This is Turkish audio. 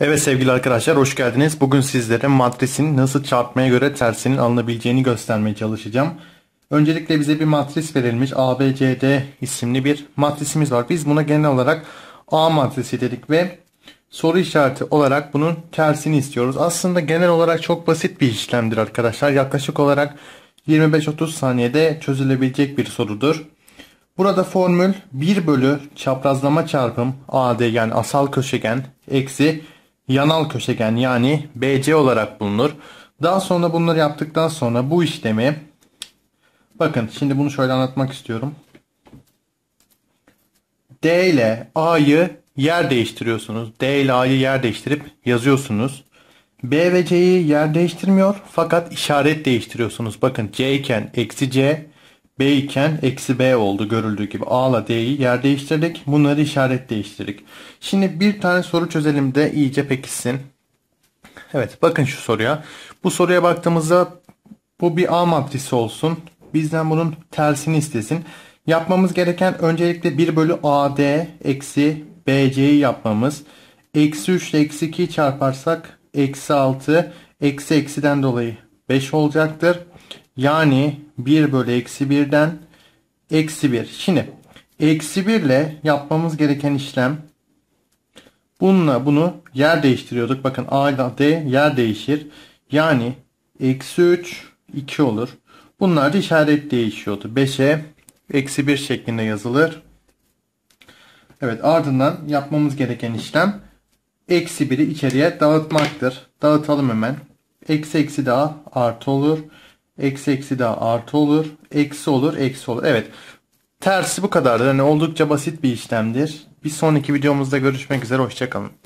Evet sevgili arkadaşlar hoş geldiniz. Bugün sizlere matrisin nasıl çarpmaya göre tersinin alınabileceğini göstermeye çalışacağım. Öncelikle bize bir matris verilmiş. ABCD isimli bir matrisimiz var. Biz buna genel olarak A matrisi dedik ve soru işareti olarak bunun tersini istiyoruz. Aslında genel olarak çok basit bir işlemdir arkadaşlar. Yaklaşık olarak 25-30 saniyede çözülebilecek bir sorudur. Burada formül 1 bölü çaprazlama çarpım AD yani asal köşegen eksi yanal köşegen yani BC olarak bulunur. Daha sonra bunları yaptıktan sonra bu işlemi bakın şimdi bunu şöyle anlatmak istiyorum. D ile A'yı yer değiştiriyorsunuz. D ile A'yı yer değiştirip yazıyorsunuz. B ve C'yi yer değiştirmiyor fakat işaret değiştiriyorsunuz. Bakın C iken eksi C, B iken eksi B oldu görüldüğü gibi. A ile D'yi yer değiştirdik. Bunları işaret değiştirdik. Şimdi bir tane soru çözelim de iyice pekişsin. Evet bakın şu soruya. Bu soruya baktığımızda bu bir A matrisi olsun. Bizden bunun tersini istesin. Yapmamız gereken öncelikle 1 bölü AD eksi BC'yi yapmamız. Eksi 3 ile eksi 2'yi çarparsak eksi 6 eksi eksiden dolayı 5 olacaktır. Yani 1 bölü eksi 1'den eksi 1. Şimdi eksi 1 ile yapmamız gereken işlem bununla bunu yer değiştiriyorduk. Bakın A ile D yer değişir. Yani eksi 3 2 olur. Bunlar da işaret değişiyordu. 5'e eksi 1 şeklinde yazılır. Evet ardından yapmamız gereken işlem eksi 1'i içeriye dağıtmaktır. Dağıtalım hemen. Eksi eksi daha artı olur. Eksi eksi daha artı olur. Eksi olur eksi olur. Evet. Tersi bu kadardır. Yani oldukça basit bir işlemdir. Bir sonraki videomuzda görüşmek üzere. Hoşçakalın.